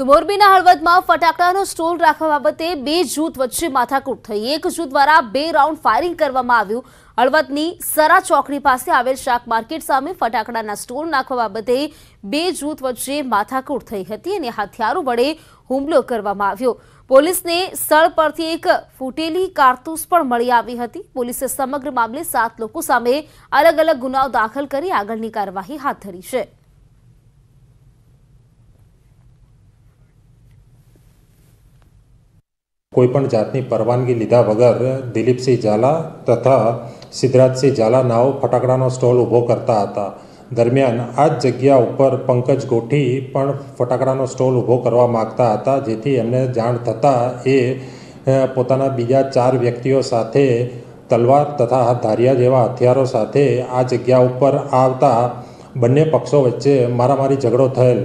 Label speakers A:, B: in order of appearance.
A: તો મોરબીના હળવદમાં ફટાકડાનો સ્ટોલ રાખવા બાબતે બે જૂથ વચ્ચે માથાકૂટ થઈ એક જૂથ દ્વારા બે રાઉન્ડ ફાયરિંગ કરવામાં આવ્યું હળવદની સરા ચોકડી પાસે આવેલ શાક માર્કેટ સામે ફટાકડાના સ્ટોલ નાખવા બાબતે બે જૂથ વચ્ચે માથાકૂટ થઈ હતી અને હથિયારો વડે હુમલો કરવામાં આવ્યો પોલીસને સ્થળ પરથી એક ફૂટેલી કારતૂસ પણ મળી આવી હતી પોલીસે સમગ્ર મામલે સાત લોકો સામે અલગ અલગ ગુનાઓ દાખલ કરી આગળની કાર્યવાહી હાથ ધરી છે
B: કોઈપણ જાતની પરવાનગી લીધા વગર દિલીપસિંહ ઝાલા તથા સિદ્ધરાજસિંહ ઝાલા નાઓ ફટાકડાનો સ્ટોલ ઊભો કરતા હતા દરમિયાન આ જ જગ્યા ઉપર પંકજ ગોઠી પણ ફટાકડાનો સ્ટોલ ઊભો કરવા માગતા હતા જેથી એમને જાણ થતાં એ પોતાના બીજા ચાર વ્યક્તિઓ સાથે તલવાર તથા ધારિયા જેવા હથિયારો સાથે આ જગ્યા ઉપર આવતા બંને પક્ષો વચ્ચે મારામારી ઝઘડો થયેલ